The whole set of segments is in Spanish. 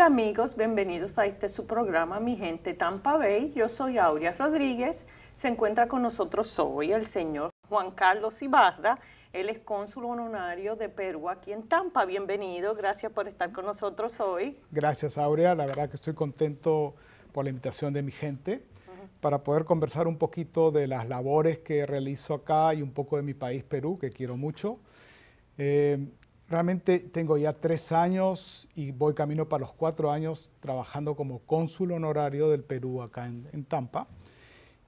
amigos, bienvenidos a este su programa Mi Gente Tampa Bay. Yo soy Aurea Rodríguez. Se encuentra con nosotros hoy el señor Juan Carlos Ibarra. Él es cónsul honorario de Perú aquí en Tampa. Bienvenido, gracias por estar con nosotros hoy. Gracias Aurea, la verdad que estoy contento por la invitación de mi gente para poder conversar un poquito de las labores que realizo acá y un poco de mi país Perú, que quiero mucho. Eh, Realmente tengo ya tres años y voy camino para los cuatro años trabajando como cónsul honorario del Perú acá en, Tampa.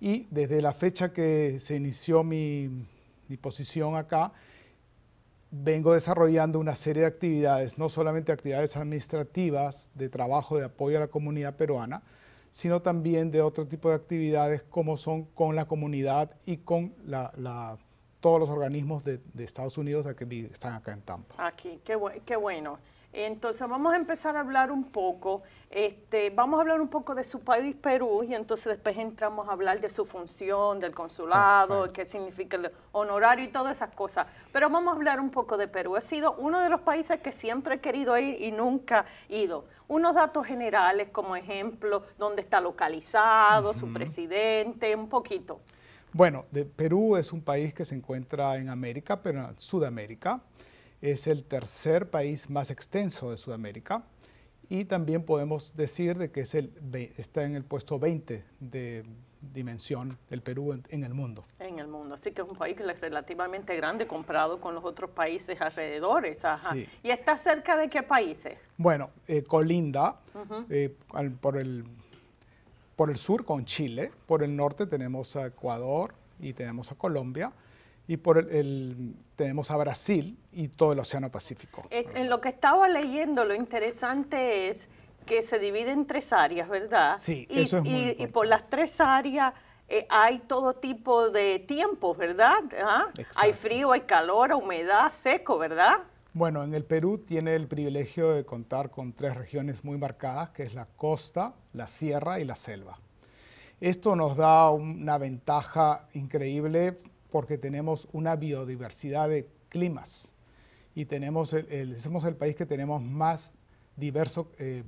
Y desde la fecha que se inició mi, mi, posición acá, vengo desarrollando una serie de actividades, no solamente actividades administrativas de trabajo, de apoyo a la comunidad peruana, sino también de otro tipo de actividades como son con la comunidad y con la, la todos los organismos de, Estados Unidos que están acá en Tampa. Aquí, qué, bueno. Entonces vamos a empezar a hablar un poco, este, vamos a hablar un poco de su país, Perú, y entonces después entramos a hablar de su función, del consulado, qué significa el honorario y todas esas cosas. Pero vamos a hablar un poco de Perú. Ha sido uno de los países que siempre he querido ir y nunca he ido. Unos datos generales, como ejemplo, dónde está localizado, su presidente, un poquito. Bueno, de Perú es un país que se encuentra en América, pero en Sudamérica. Es el tercer país más extenso de Sudamérica y también podemos decir de que es el, está en el puesto 20 de dimensión del Perú en, el mundo. En el mundo, así que es un país que es relativamente grande comparado con los otros países alrededores. ¿Y está cerca de qué países? Bueno, eh, colinda eh, por el por el sur con Chile, por el norte tenemos a Ecuador y tenemos a Colombia, y por el, tenemos a Brasil y todo el Océano Pacífico. Eh, en lo que estaba leyendo, lo interesante es que se divide en tres áreas, ¿verdad? Sí, y, eso es muy y, por las tres áreas eh, hay todo tipo de tiempos, ¿verdad? ¿Ah? Hay frío, hay calor, humedad, seco, ¿verdad? Bueno, en el Perú tiene el privilegio de contar con tres regiones muy marcadas, que es la costa, la sierra y la selva. Esto nos da una ventaja increíble porque tenemos una biodiversidad de climas y tenemos el, el el país que tenemos más diverso eh,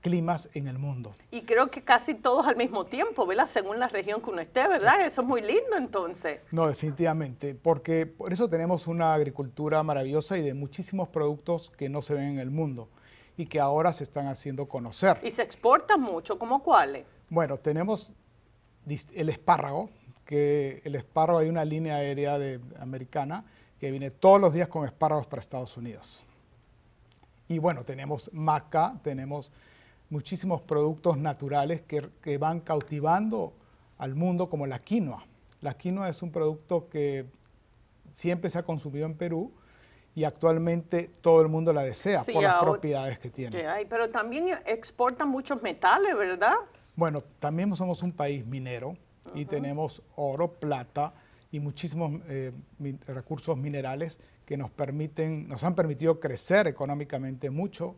climas en el mundo. Y creo que casi todos al mismo tiempo, ¿verdad? Según la región que uno esté, ¿verdad? Eso es muy lindo entonces. No, definitivamente, porque por eso tenemos una agricultura maravillosa y de muchísimos productos que no se ven en el mundo y que ahora se están haciendo conocer. Y se exportan mucho, cómo cuáles? Bueno, tenemos el espárrago, que el espárrago hay una línea aérea americana que viene todos los días con espárragos para Estados Unidos. Y bueno, tenemos maca, tenemos muchísimos productos naturales que, van cautivando al mundo, como la quinoa. La quinoa es un producto que siempre se ha consumido en Perú y actualmente todo el mundo la desea por las propiedades que tiene. pero también exportan muchos metales, ¿verdad? Bueno, también somos un país minero y tenemos oro, plata y muchísimos eh, recursos minerales que nos permiten, nos han permitido crecer económicamente mucho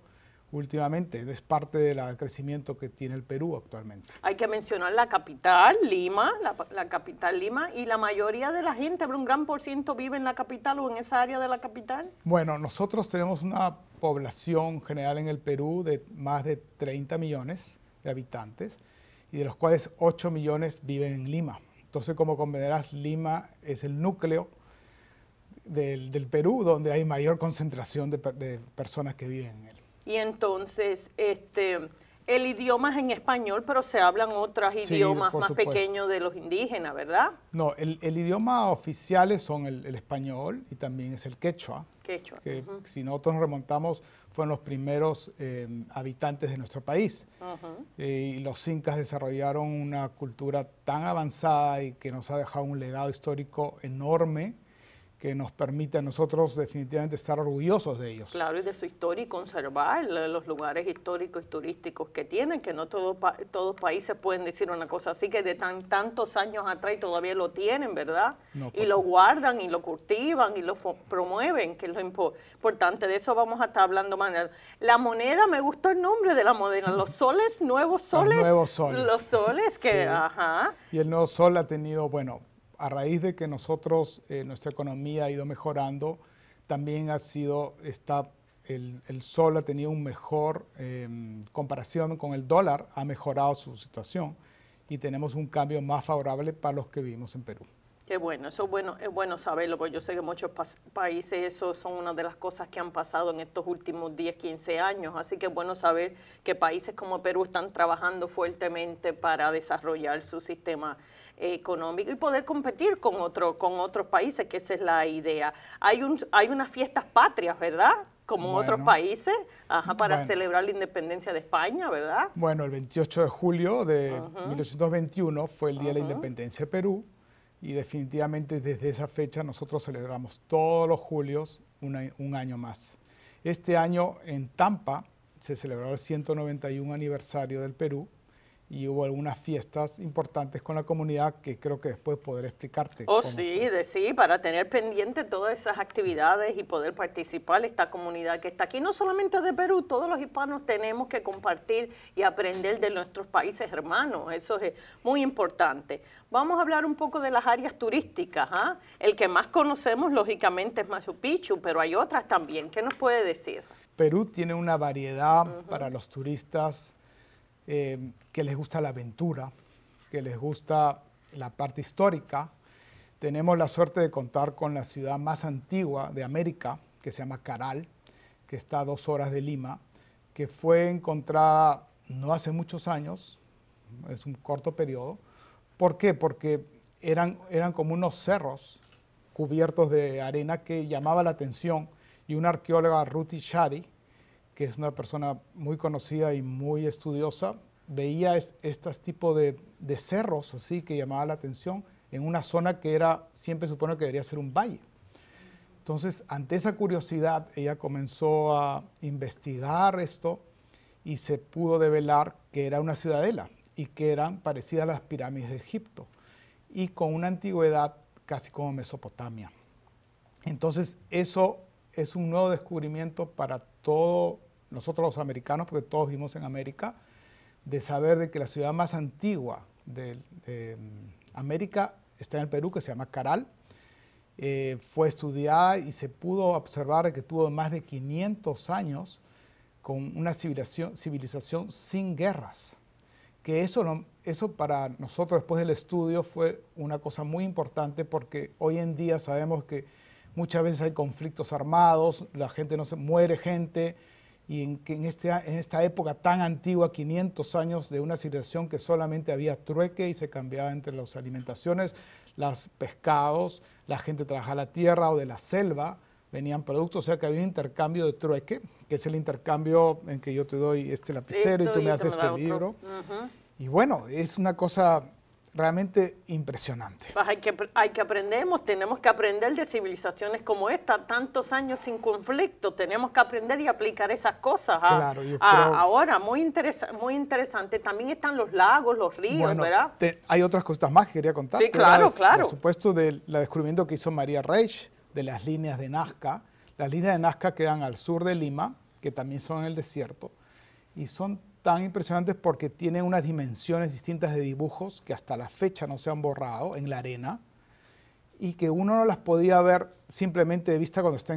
últimamente. Es parte del crecimiento que tiene el Perú actualmente. Hay que mencionar la capital, Lima, la, capital Lima, y la mayoría de la gente, un gran por ciento vive en la capital o en esa área de la capital. Bueno, nosotros tenemos una población general en el Perú de más de 30 millones de habitantes y de los cuales 8 millones viven en Lima. Entonces, como comprenderás, Lima es el núcleo del, Perú donde hay mayor concentración de personas que viven en él. Y entonces, este, el idioma es en español, pero se hablan otros idiomas más pequeños de los indígenas, ¿verdad? No, el, idioma oficial son el, español y también es el quechua. Quechua. Que si nosotros nos remontamos, fueron los primeros eh, habitantes de nuestro país. Eh, y los incas desarrollaron una cultura tan avanzada y que nos ha dejado un legado histórico enorme que nos permite a nosotros definitivamente estar orgullosos de ellos. Claro, y de su historia y conservar los lugares históricos y turísticos que tienen, que no todos todos países pueden decir una cosa así, que de tan, tantos años atrás y todavía lo tienen, ¿verdad? y lo guardan y lo cultivan y lo promueven, que es lo importante. De eso vamos a estar hablando mañana. La moneda, me gustó el nombre de la moneda, los soles, nuevos soles. Los nuevos soles. Los soles que, ajá. Y el nuevo sol ha tenido, bueno, a raíz de que nosotros, eh, nuestra economía ha ido mejorando, también ha sido, está, el, sol ha tenido un mejor em, comparación con el dólar, ha mejorado su situación y tenemos un cambio más favorable para los que vivimos en Perú. Qué bueno, eso es bueno, es bueno saberlo, porque yo sé que muchos países eso son una de las cosas que han pasado en estos últimos 10, 15 años, así que es bueno saber que países como Perú están trabajando fuertemente para desarrollar su sistema económico y poder competir con, otro, con otros países, que esa es la idea. Hay, un, hay unas fiestas patrias, ¿verdad? Como en otros países, para celebrar la independencia de España, ¿verdad? Bueno, el 28 de julio de 1821 fue el Día de la Independencia de Perú y definitivamente desde esa fecha nosotros celebramos todos los julios un año más. Este año en Tampa se celebró el 191 aniversario del Perú y hubo algunas fiestas importantes con la comunidad que creo que después podré explicarte. Oh, sí, de, sí, para tener pendiente todas esas actividades y poder participar esta comunidad que está aquí, no solamente de Perú, todos los hispanos tenemos que compartir y aprender de nuestros países hermanos, eso es eh, muy importante. Vamos a hablar un poco de las áreas turísticas, ¿ah? el que más conocemos lógicamente es Machu Picchu, pero hay otras también, ¿qué nos puede decir? Perú tiene una variedad para los turistas eh, que les gusta la aventura, que les gusta la parte histórica. Tenemos la suerte de contar con la ciudad más antigua de América, que se llama Caral, que está a dos horas de Lima, que fue encontrada no hace muchos años, es un corto periodo. ¿Por qué? Porque eran, eran como unos cerros cubiertos de arena que llamaba la atención y una arqueóloga, Ruti Shari, que es una persona muy conocida y muy estudiosa, veía este estos de, de, cerros así que llamaba la atención en una zona que era, siempre supone que debería ser un valle. Entonces, ante esa curiosidad, ella comenzó a investigar esto y se pudo develar que era una ciudadela y que eran parecidas a las pirámides de Egipto y con una antigüedad casi como Mesopotamia. Entonces, eso es un nuevo descubrimiento para todo nosotros los americanos, porque todos vivimos en América, de saber de que la ciudad más antigua de, mm, América está en el Perú, que se llama Caral. Eh, fue estudiada y se pudo observar que tuvo más de 500 años con una civilización, civilización sin guerras. Que eso, eso para nosotros después del estudio fue una cosa muy importante porque hoy en día sabemos que muchas veces hay conflictos armados, la gente no se muere gente, y en, este, en esta época tan antigua, 500 años de una civilización que solamente había trueque y se cambiaba entre las alimentaciones, los pescados, la gente trabajaba la tierra o de la selva, venían productos, o sea que había un intercambio de trueque, que es el intercambio en que yo te doy este lapicero y tú me haces este libro. Y bueno, es una cosa realmente impresionante. Pues hay, que, hay que aprendemos, tenemos que aprender de civilizaciones como esta, tantos años sin conflicto, tenemos que aprender y aplicar esas cosas claro, ahora. Muy, muy interesante, también están los lagos, los ríos, ¿verdad? hay otras cosas más que quería contar. Sí, claro, claro. Por supuesto, del descubrimiento que hizo María Reich de las líneas de Nazca. Las líneas de Nazca quedan al sur de Lima, que también son el desierto, y son tan impresionantes porque tienen unas dimensiones distintas de dibujos que hasta la fecha no se han borrado en la arena y que uno no las podía ver simplemente de vista cuando está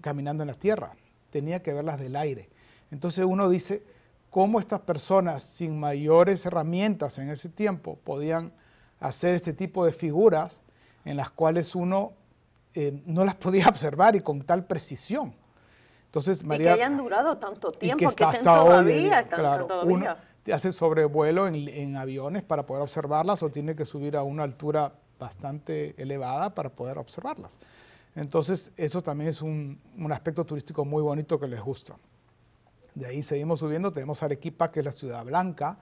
caminando en la tierra, tenía que verlas del aire. Entonces uno dice, ¿cómo estas personas sin mayores herramientas en ese tiempo podían hacer este tipo de figuras en las cuales uno eh, no las podía observar y con tal precisión? Entonces, María. Y que hayan durado tanto tiempo, que, hasta hoy, claro, hace sobrevuelo en, en aviones para poder observarlas o tiene que subir a una altura bastante elevada para poder observarlas. Entonces, eso también es un, un, aspecto turístico muy bonito que les gusta. De ahí seguimos subiendo, tenemos Arequipa, que es la ciudad blanca,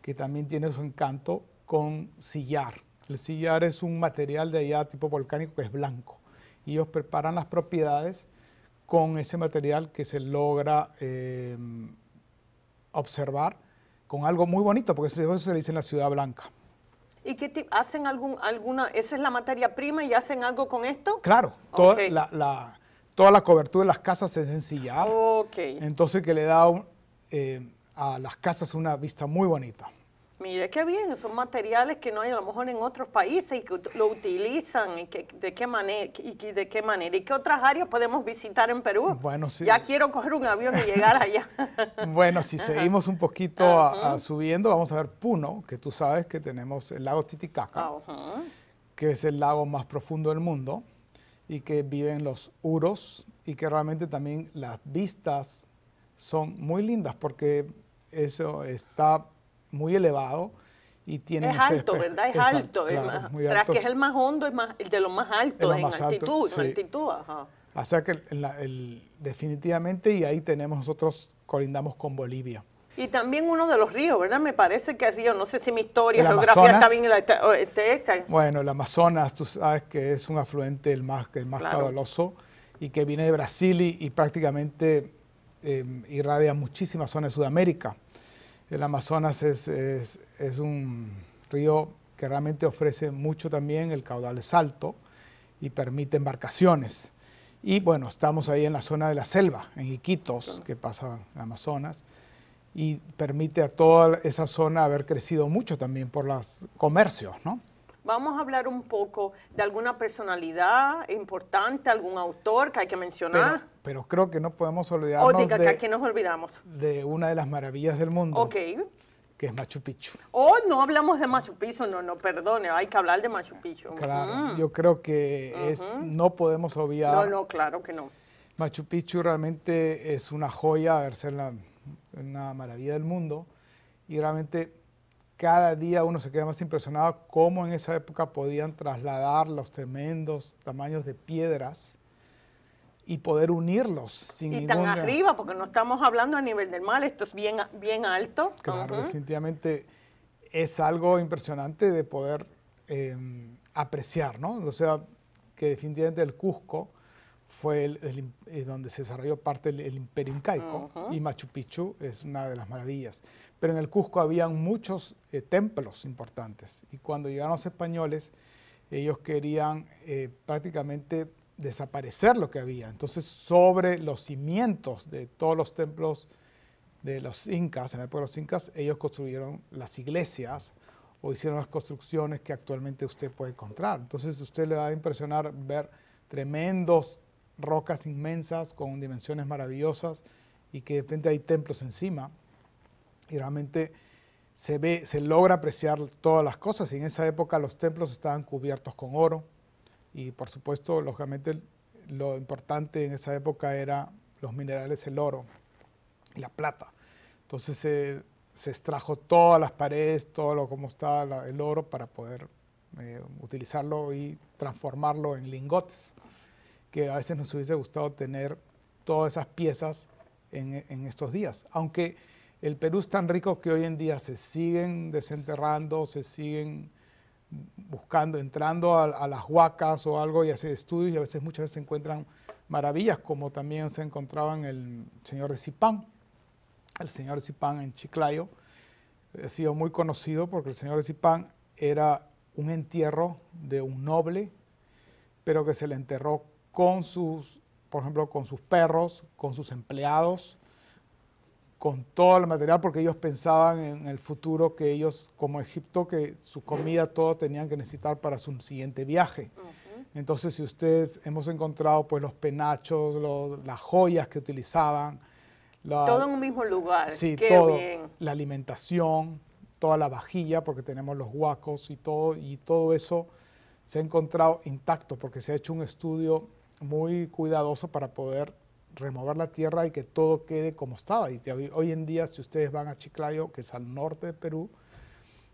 que también tiene su encanto con sillar. El sillar es un material de allá tipo volcánico que es blanco. Y ellos preparan las propiedades con ese material que se logra eh, observar con algo muy bonito, porque eso se le dice en la Ciudad Blanca. ¿Y qué hacen algún, alguna, esa es la materia prima y hacen algo con esto? Claro, toda, la, toda la cobertura de las casas es sencilla. Okay. Entonces que le da eh, a las casas una vista muy bonita. Mire, qué bien, son materiales que no hay a lo mejor en otros países y que lo utilizan y que, de qué manera y de qué manera y qué otras áreas podemos visitar en Perú. Bueno, sí. Ya quiero coger un avión y llegar allá. bueno, si seguimos un poquito subiendo, vamos a ver Puno, que tú sabes que tenemos el lago Titicaca, que es el lago más profundo del mundo y que viven los uros y que realmente también las vistas son muy lindas porque eso está muy elevado y tiene es alto, ¿verdad? Es alto, es que es el más hondo, es más, el de los más altos en altitud, alto, altitud ajá. O sea que definitivamente, y ahí tenemos nosotros, colindamos con Bolivia. Y también uno de los ríos, ¿verdad? Me parece que el río, no sé si mi historia, geografía está bien. Este, bueno, el Amazonas, tú sabes que es un afluente el más, el más caudaloso y que viene de Brasil y, prácticamente eh, irradia muchísimas zonas de Sudamérica. El Amazonas es, un río que realmente ofrece mucho también, el caudal es alto y permite embarcaciones. Y bueno, estamos ahí en la zona de la selva, en Iquitos, que pasa el Amazonas, y permite a toda esa zona haber crecido mucho también por los comercios, ¿no? Vamos a hablar un poco de alguna personalidad importante, algún autor que hay que mencionar pero creo que no podemos olvidarnos de, nos olvidamos. de una de las maravillas del mundo. Ok. Que es Machu Picchu. Oh, no hablamos de Machu Picchu, no, no, perdone, hay que hablar de Machu Picchu. Claro, mm. yo creo que es, no podemos obviar. No, no, claro que no. Machu Picchu realmente es una joya, a ser es una maravilla del mundo. Y realmente cada día uno se queda más impresionado cómo en esa época podían trasladar los tremendos tamaños de piedras y poder unirlos sin y tan arriba, porque no estamos hablando a nivel del mal, esto es bien, bien alto. Claro, definitivamente es algo impresionante de poder em, apreciar, ¿no? O sea, que definitivamente el Cusco fue el, eh, donde se desarrolló parte del imperio incaico y Machu Picchu es una de las maravillas. Pero en el Cusco habían muchos eh, templos importantes y cuando llegaron los españoles, ellos querían eh, prácticamente desaparecer lo que había. Entonces, sobre los cimientos de todos los templos de los incas, en la época de los incas, ellos construyeron las iglesias o hicieron las construcciones que actualmente usted puede encontrar. Entonces, usted le va a impresionar ver tremendos rocas inmensas con dimensiones maravillosas y que de repente hay templos encima y realmente se ve, se logra apreciar todas las cosas. Y en esa época los templos estaban cubiertos con oro, y por supuesto, lógicamente, lo importante en esa época era los minerales, el oro y la plata. Entonces eh, se extrajo todas las paredes, todo lo como está el oro para poder eh, utilizarlo y transformarlo en lingotes, que a veces nos hubiese gustado tener todas esas piezas en, en, estos días. Aunque el Perú es tan rico que hoy en día se siguen desenterrando, se siguen buscando, entrando a, las huacas o algo y hacer estudios y a veces muchas veces se encuentran maravillas como también se encontraba en el señor de Zipán. El señor de Zipán en Chiclayo eh, ha sido muy conocido porque el señor de Zipán era un entierro de un noble, pero que se le enterró con sus, por ejemplo, con sus perros, con sus empleados, con todo el material porque ellos pensaban en el futuro que ellos, como Egipto, que su comida, todo tenían que necesitar para su siguiente viaje. Entonces, si ustedes hemos encontrado pues los penachos, las joyas que utilizaban. todo en un mismo lugar. Sí, todo. La alimentación, toda la vajilla, porque tenemos los huacos y todo, y todo eso se ha encontrado intacto porque se ha hecho un estudio muy cuidadoso para poder remover la tierra y que todo quede como estaba. Y hoy, en día, si ustedes van a Chiclayo, que es al norte de Perú,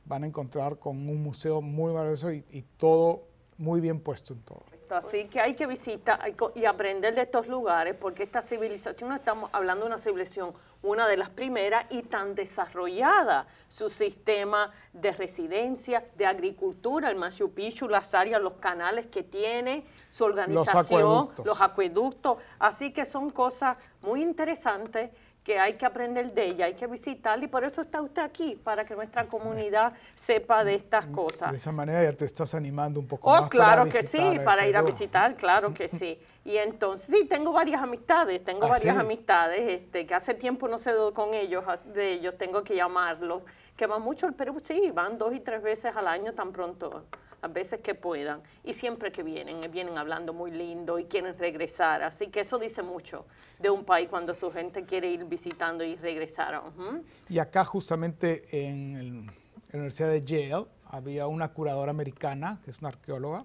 van a encontrar con un museo muy maravilloso y, y todo muy bien puesto en todo. Así que hay que visitar y aprender de estos lugares, porque esta civilización, no estamos hablando de una civilización una de las primeras y tan desarrollada su sistema de residencia, de agricultura, el Machu Picchu, las áreas, los canales que tiene, su organización, los acueductos. Los acueductos. Así que son cosas muy interesantes que hay que aprender de ella, hay que visitarla y por eso está usted aquí, para que nuestra comunidad sepa de estas mm, cosas. De esa manera ya te estás animando un poco oh, Claro que sí, para ir a visitar, claro que sí. Y entonces, sí, tengo varias amistades, tengo ah, varias amistades, este, que hace tiempo no sé con ellos, de ellos tengo que llamarlos, que van mucho al Perú, sí, van dos y tres veces al año tan pronto a veces que puedan y siempre que vienen, eh, vienen hablando muy lindo y quieren regresar. Así que eso dice mucho de un país cuando su gente quiere ir visitando y regresar. Y acá justamente en, en, la Universidad de Yale había una curadora americana, que es una arqueóloga,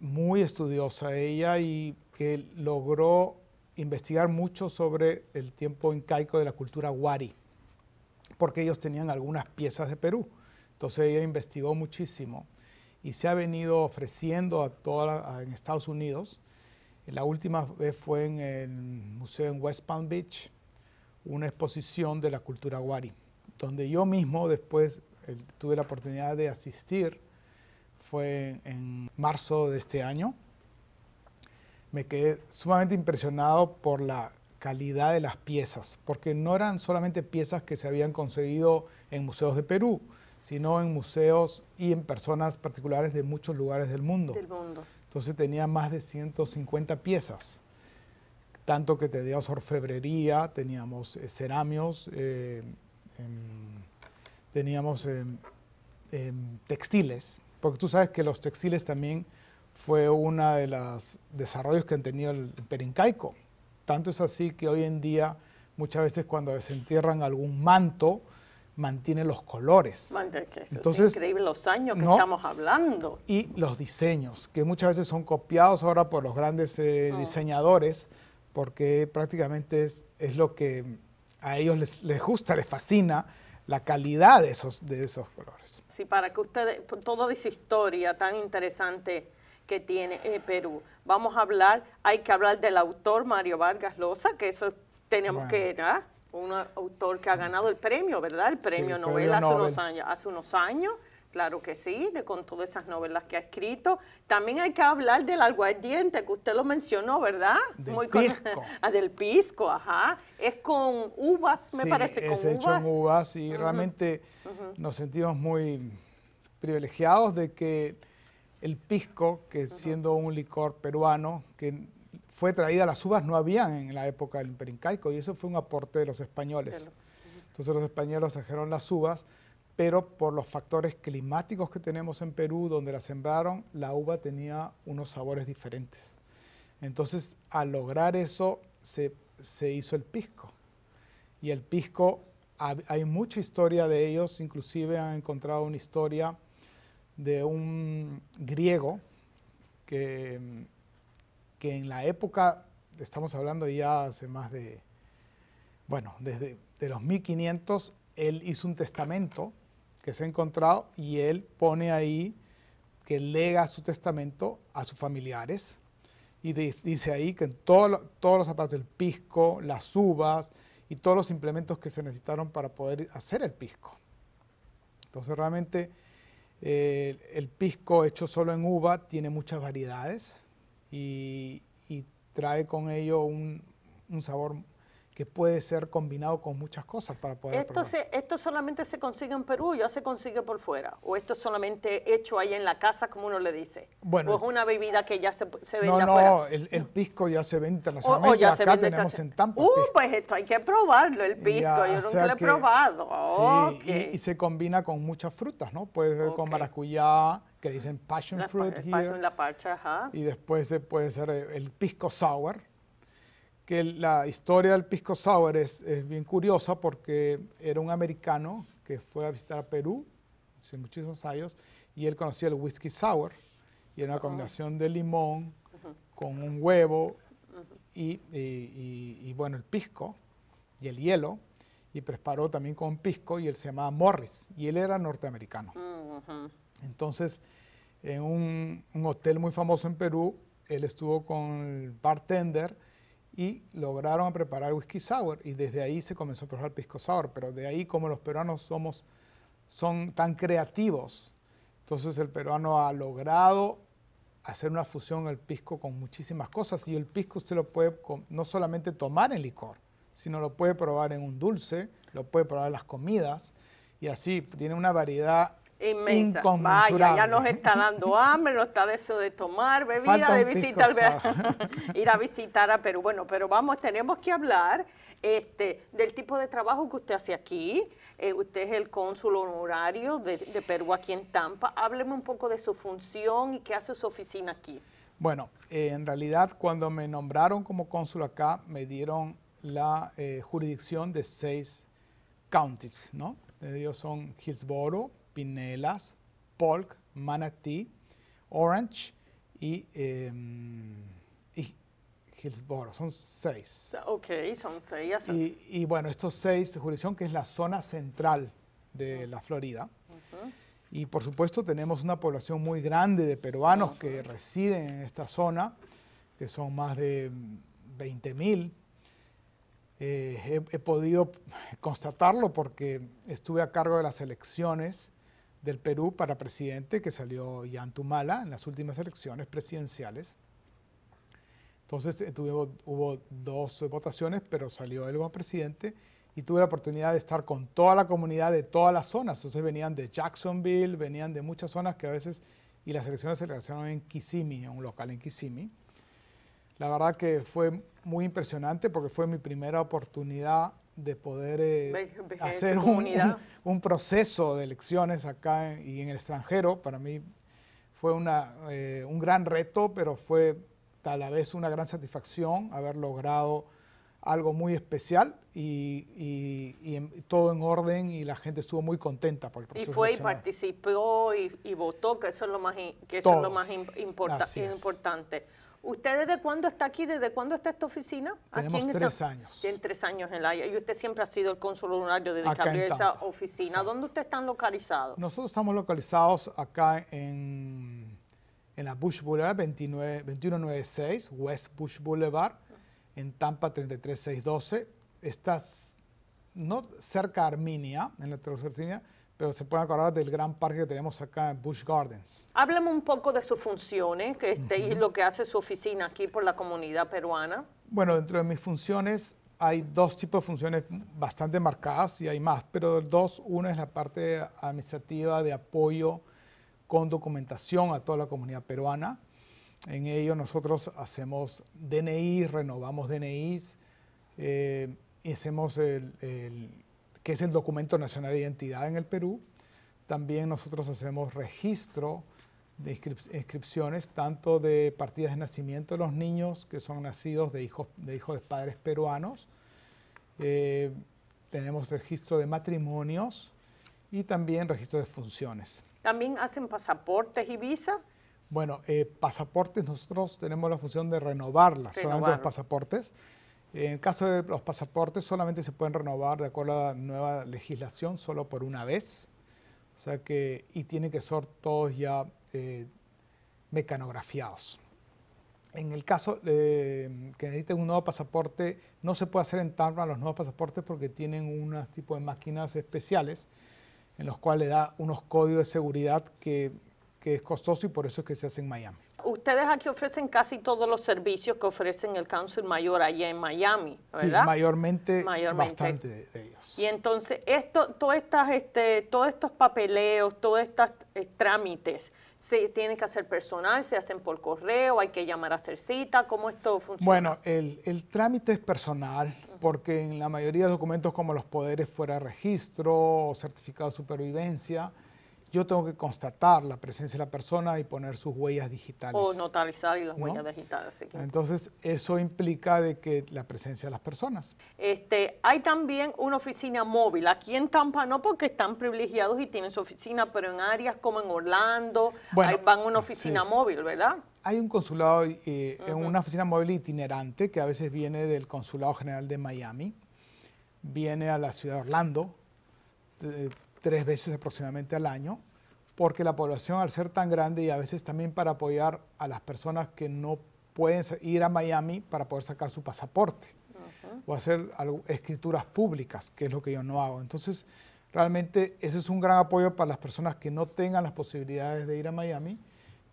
muy estudiosa ella y que logró investigar mucho sobre el tiempo incaico de la cultura Wari, porque ellos tenían algunas piezas de Perú. Entonces ella investigó muchísimo y se ha venido ofreciendo a toda, en Estados Unidos. La última vez fue en el museo en West Palm Beach, una exposición de la cultura Wari, donde yo mismo después tuve la oportunidad de asistir, fue en marzo de este año. Me quedé sumamente impresionado por la calidad de las piezas, porque no eran solamente piezas que se habían conseguido en museos de Perú, sino en museos y en personas particulares de muchos lugares del mundo. Entonces tenía más de 150 piezas, tanto que teníamos orfebrería, teníamos eh, eh em, teníamos em, em, textiles, porque tú sabes que los textiles también fue uno de los desarrollos que han tenido el perincaico. Tanto es así que hoy en día muchas veces cuando desentierran algún manto, mantiene los colores. es increíble los años que estamos hablando. Y los diseños, que muchas veces son copiados ahora por los grandes eh, ah. diseñadores, porque prácticamente es, es, lo que a ellos les, gusta, les fascina la calidad de esos, de esos colores. Sí, para que ustedes, toda esa historia tan interesante que tiene eh, Perú. Vamos a hablar, hay que hablar del autor Mario Vargas Loza, que eso tenemos que... ¿ah? un autor que ha ganado el premio, ¿verdad? El premio novela Nobel, hace unos años. Claro que sí, de, con todas esas novelas que ha escrito. También hay que hablar del aguardiente, que usted lo mencionó, ¿verdad? Del Muy pisco. ah, del pisco, ajá. Es con uvas, me sí, parece, es hecho uvas y realmente nos sentimos muy privilegiados de que el pisco, que siendo un licor peruano, que fue traída, las uvas no habían en la época del imperio incaico y eso fue un aporte de los españoles. Entonces los españoles trajeron las uvas, pero por los factores climáticos que tenemos en Perú, donde las sembraron, la uva tenía unos sabores diferentes. Entonces al lograr eso se, se hizo el pisco. Y el pisco, hay mucha historia de ellos, inclusive han encontrado una historia de un griego que que en la época, estamos hablando ya hace más de, bueno, desde de los 1500, él hizo un testamento que se ha encontrado y él pone ahí que lega su testamento a sus familiares y dice ahí que en todos los zapatos del pisco, las uvas y todos los implementos que se necesitaron para poder hacer el pisco. Entonces realmente eh, el pisco hecho solo en uva tiene muchas variedades, y, trae con ello un, un sabor que puede ser combinado con muchas cosas para poder... Esto, esto solamente se consigue en Perú, ya se consigue por fuera, o esto es solamente hecho ahí en la casa, como uno le dice. Bueno, o es una bebida que ya se, se vende no, afuera. No, el, el, pisco ya se vende internacionalmente, o, oh, o oh, acá tenemos en Tampa. Uh, pues esto hay que probarlo, el pisco, yo nunca lo he probado. Sí, y, se combina con muchas frutas, ¿no? Puede ser con maracuyá, que dicen passion fruit here, passion, la parcha, Y después puede ser el pisco sour, que la historia del pisco sour es, bien curiosa porque era un americano que fue a visitar a Perú hace muchísimos años y él conocía el whisky sour y era una ah. combinación de limón con un huevo y, y, bueno, el pisco y el hielo y preparó también con pisco y él se llamaba Morris y él era norteamericano. Entonces, en un, un hotel muy famoso en Perú, él estuvo con el bartender y lograron preparar whisky sour y desde ahí se comenzó a probar pisco sour, pero de ahí como los peruanos somos son tan creativos, entonces el peruano ha logrado hacer una fusión el pisco con muchísimas cosas y el pisco usted lo puede no solamente tomar en licor, sino lo puede probar en un dulce, lo puede probar en las comidas y así tiene una variedad Inmensa. Vaya, ya nos está dando hambre, nos está eso de tomar bebida, de visitar, ir a visitar a Perú. Bueno, pero vamos, tenemos que hablar este, del tipo de trabajo que usted hace aquí. Eh, usted es el cónsul honorario de, Perú aquí en Tampa. Hábleme un poco de su función y qué hace su oficina aquí. Bueno, eh, en realidad cuando me nombraron como cónsul acá, me dieron la eh, jurisdicción de seis counties, ¿no? Ellos son Hillsborough, pinelas, polk, Manatee, orange y, em, Hillsborough. Son seis. Ok, son seis. Y, y, bueno, estos seis jurisdicción que es la zona central de la Florida. Y por supuesto tenemos una población muy grande de peruanos que residen en esta zona, que son más de 20 em, mil. Eh, he, podido constatarlo porque estuve a cargo de las elecciones del Perú para presidente, que salió Yantumala en las últimas elecciones presidenciales. Entonces eh, hubo dos votaciones, pero salió él como presidente y tuve la oportunidad de estar con toda la comunidad de todas las zonas. Entonces venían de Jacksonville, venían de muchas zonas que a veces, y las elecciones se realizaron en Kissimmee, en un local en Kissimmee. La verdad que fue muy impresionante porque fue mi primera oportunidad de poder eh, hacer un, un, proceso de elecciones acá y en el extranjero. Para mí fue una, eh, un gran reto, pero fue a la vez una gran satisfacción haber logrado algo muy especial y, y, todo en orden y la gente estuvo muy contenta por el proceso. Y fue y participó y, votó, que eso es lo más, que eso es lo más importante. ¿Usted desde cuándo está aquí? ¿Desde cuándo está esta oficina? Tenemos tres años. Tiene tres años en la Haya. Y usted siempre ha sido el cónsul honorario de esa oficina. ¿Dónde usted están localizados? Nosotros estamos localizados acá en, en la Bush Boulevard 2196, West Bush Boulevard, en Tampa 33612. Está no cerca de Arminia, en la Arminia, pero se pueden acordar del gran parque que tenemos acá en Bush Gardens. Háblame un poco de sus funciones que y este lo que hace su oficina aquí por la comunidad peruana. Bueno, dentro de mis funciones hay dos tipos de funciones bastante marcadas y hay más, pero dos, una es la parte administrativa de apoyo con documentación a toda la comunidad peruana. En ello nosotros hacemos DNI, renovamos DNIs, eh, y hacemos el que es el documento nacional de identidad en el Perú. También nosotros hacemos registro de inscripciones, tanto de partidas de nacimiento de los niños que son nacidos de hijos de, hijos de padres peruanos. Eh, tenemos registro de matrimonios y también registro de funciones. ¿También hacen pasaportes y visas? Bueno, eh, pasaportes, nosotros tenemos la función de renovarlas, Renovar. solamente los pasaportes. En el caso de los pasaportes, solamente se pueden renovar de acuerdo a la nueva legislación, solo por una vez. O sea que, y tienen que ser todos ya eh, mecanografiados. En el caso eh, que necesiten un nuevo pasaporte, no se puede hacer en Tarma los nuevos pasaportes porque tienen unos tipo de máquinas especiales en los cuales le da unos códigos de seguridad que es costoso y por eso es que se hace en Miami ustedes aquí ofrecen casi todos los servicios que ofrecen el cáncer Mayor allá en Miami, ¿verdad? Sí, mayormente, bastante de, ellos. Y entonces, esto, estas, este, todos estos papeleos, todos estos eh, trámites, se tienen que hacer personal, se hacen por correo, hay que llamar a hacer cita, ¿cómo esto funciona? Bueno, el, trámite es personal, porque en la mayoría de documentos como los poderes fuera registro, o certificado de supervivencia, yo tengo que constatar la presencia de la persona y poner sus huellas digitales. O notarizar y las huellas digitales. Entonces, eso implica de que la presencia de las personas. Este, hay también una oficina móvil. Aquí en Tampa no, porque están privilegiados y tienen su oficina, pero en áreas como en Orlando van una oficina móvil, ¿verdad? Hay un consulado, eh, en una oficina móvil itinerante que a veces viene del Consulado General de Miami, viene a la ciudad de Orlando, eh, tres veces aproximadamente al año porque la población al ser tan grande y a veces también para apoyar a las personas que no pueden ir a Miami para poder sacar su pasaporte o hacer escrituras públicas, que es lo que yo no hago. Entonces, realmente ese es un gran apoyo para las personas que no tengan las posibilidades de ir a Miami.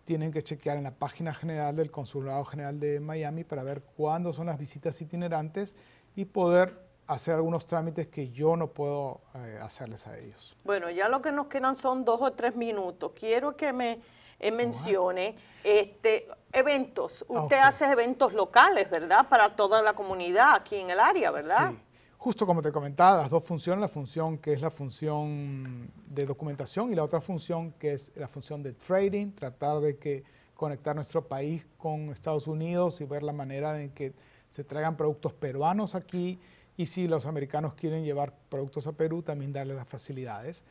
Tienen que chequear en la página general del Consulado General de Miami para ver cuándo son las visitas itinerantes y poder hacer algunos trámites que yo no puedo eh, hacerles a ellos. Bueno, ya lo que nos quedan son dos o tres minutos. Quiero que me eh, mencione este, eventos. Ah, Usted hace eventos locales, ¿verdad? Para toda la comunidad aquí en el área, ¿verdad? Sí. Justo como te comentaba, las dos funciones, la función que es la función de documentación y la otra función que es la función de trading, tratar de que conectar nuestro país con Estados Unidos y ver la manera en que se traigan productos peruanos aquí y si los americanos quieren llevar productos a Perú, también darle las facilidades.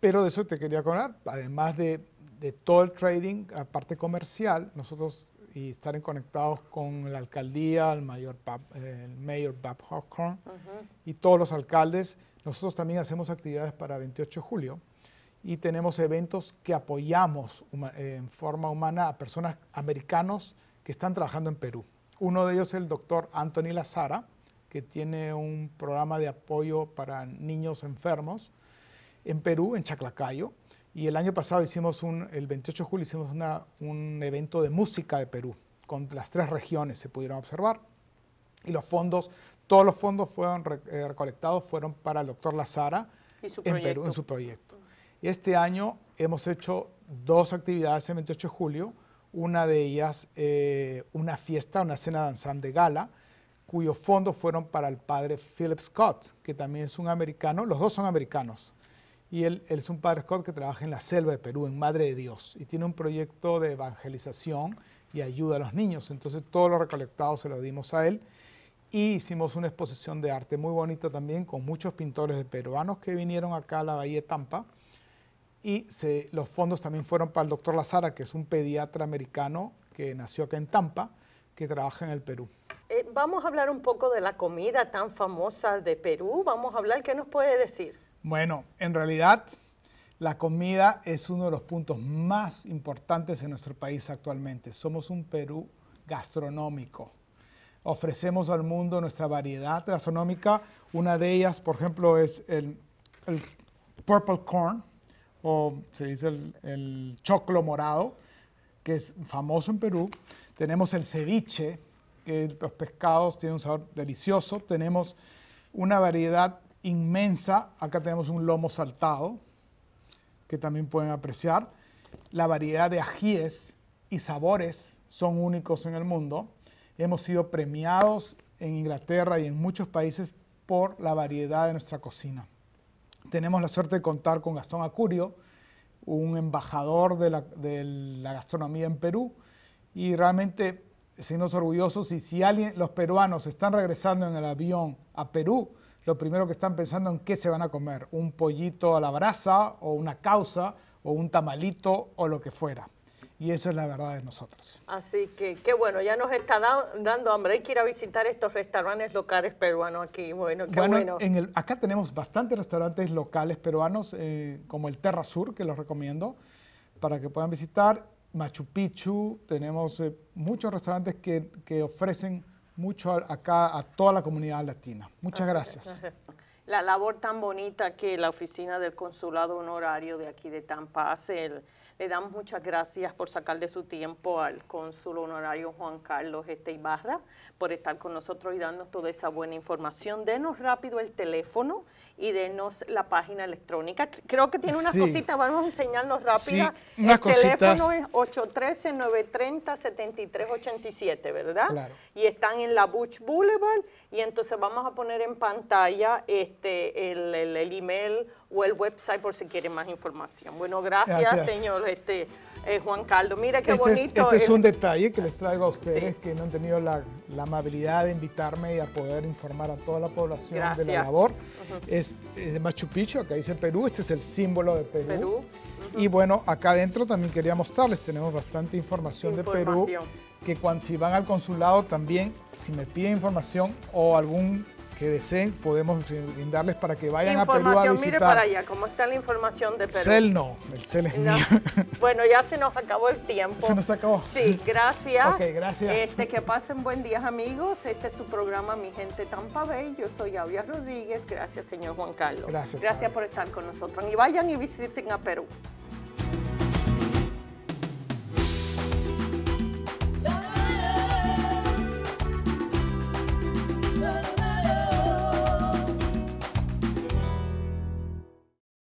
Pero de eso te quería hablar además de, de todo el trading, la parte comercial, nosotros y estar conectados con la alcaldía, el mayor el mayor Bob Hawthorne y todos los alcaldes. Nosotros también hacemos actividades para 28 de julio y tenemos eventos que apoyamos en forma humana a personas americanos que están trabajando en Perú. Uno de ellos es el doctor Anthony Lazara, que tiene un programa de apoyo para niños enfermos en Perú, en Chaclacayo. Y el año pasado hicimos un, el 28 de julio hicimos un evento de música de Perú, con las tres regiones se pudieron observar. Y los fondos, todos los fondos fueron eh, recolectados, fueron para el doctor Lazara en Perú, en su proyecto. Este año hemos hecho dos actividades el 28 de julio, una de ellas eh, una fiesta, una cena danzante gala, cuyos fondos fueron para el padre Philip Scott, que también es un americano, los dos son americanos. Y él, es un padre Scott que trabaja en la selva de Perú, en Madre de Dios, y tiene un proyecto de evangelización y ayuda a los niños. Entonces todo lo recolectado se lo dimos a él. Y hicimos una exposición de arte muy bonita también con muchos pintores peruanos que vinieron acá a la Bahía de Tampa. Y los fondos también fueron para el doctor Lazara, que es un pediatra americano que nació acá en Tampa, que trabaja en el Perú. Eh, vamos a hablar un poco de la comida tan famosa de Perú. Vamos a hablar, ¿qué nos puede decir? Bueno, en realidad la comida es uno de los puntos más importantes en nuestro país actualmente. Somos un Perú gastronómico. Ofrecemos al mundo nuestra variedad gastronómica. Una de ellas, por ejemplo, es el, purple corn, o se dice el, el choclo morado, que es famoso en Perú. Tenemos el ceviche, que los pescados tienen un sabor delicioso. Tenemos una variedad inmensa. Acá tenemos un lomo saltado, que también pueden apreciar. La variedad de ajíes y sabores son únicos en el mundo. Hemos sido premiados en Inglaterra y en muchos países por la variedad de nuestra cocina. Tenemos la suerte de contar con Gastón Acurio, un embajador de la, de la gastronomía en Perú, y realmente signos orgullosos y si alguien, los peruanos están regresando en el avión a Perú, lo primero que están pensando en qué se van a comer, un pollito a la brasa o una causa o un tamalito o lo que fuera. Y eso es la verdad de nosotros. Así que qué bueno, ya nos está dando hambre. Hay que ir a visitar estos restaurantes locales peruanos aquí. Bueno, qué bueno. En el, acá tenemos bastantes restaurantes locales peruanos, eh, como el Terra Sur, que los recomiendo para que puedan visitar. Machu Picchu, tenemos eh, muchos restaurantes que, ofrecen mucho acá a toda la comunidad latina. Muchas gracias. La labor tan bonita que la oficina del Consulado Honorario de aquí de Tampa hace, le damos muchas gracias por sacar de su tiempo al cónsul honorario Juan Carlos este por estar con nosotros y darnos toda esa buena información. Denos rápido el teléfono y denos la página electrónica. Creo que tiene unas cosita, cositas, vamos a enseñarnos rápida. Sí, el teléfono es 813-930-7387, ¿verdad? Y están en la Butch Boulevard y entonces vamos a poner en pantalla este, el, email o el website por si quieren más información. Bueno, gracias, señor este, eh, Juan Carlos. Mira qué bonito. Es, este es este un detalle que les traigo a ustedes que no han tenido la, amabilidad de invitarme y a poder informar a toda la población de la labor. es, de Machu Picchu, acá dice Perú, este es el símbolo de Perú. Y bueno, acá adentro también quería mostrarles, tenemos bastante información, de Perú, que cuando si van al consulado también, si me piden información o algún que deseen, podemos brindarles para que vayan a Perú a visitar. mire para allá, ¿cómo está la información de Perú? CEL no, el CEL es mío. Bueno, ya se nos acabó el tiempo. Se nos acabó. Sí, gracias. Ok, gracias. Este, que pasen buen día, amigos. Este es su programa Mi Gente Tampa Bay. Yo soy Avia Rodríguez. Gracias, señor Juan Carlos. Gracias. Gracias por estar con nosotros. Y vayan y visiten a Perú.